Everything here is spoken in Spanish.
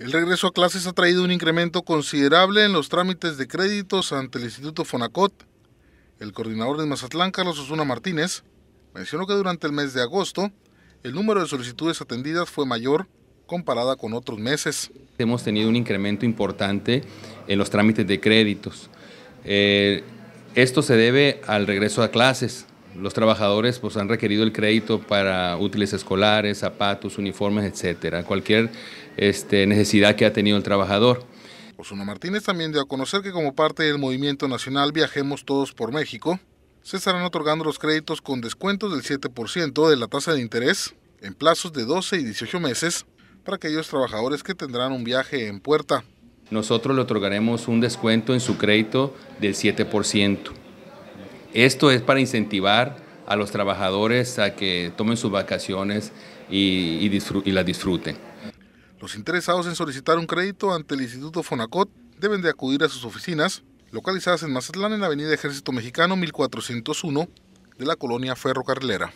El regreso a clases ha traído un incremento considerable en los trámites de créditos ante el Instituto Fonacot. El coordinador de Mazatlán, Carlos Osuna Martínez, mencionó que durante el mes de agosto el número de solicitudes atendidas fue mayor comparada con otros meses. Hemos tenido un incremento importante en los trámites de créditos. Eh, esto se debe al regreso a clases. Los trabajadores pues, han requerido el crédito para útiles escolares, zapatos, uniformes, etcétera. Cualquier este, necesidad que ha tenido el trabajador. Osuna Martínez también dio a conocer que como parte del movimiento nacional Viajemos Todos por México, se estarán otorgando los créditos con descuentos del 7% de la tasa de interés en plazos de 12 y 18 meses para aquellos trabajadores que tendrán un viaje en puerta. Nosotros le otorgaremos un descuento en su crédito del 7%. Esto es para incentivar a los trabajadores a que tomen sus vacaciones y, y las disfruten. Los interesados en solicitar un crédito ante el Instituto Fonacot deben de acudir a sus oficinas, localizadas en Mazatlán en la Avenida Ejército Mexicano 1401 de la colonia ferrocarrilera.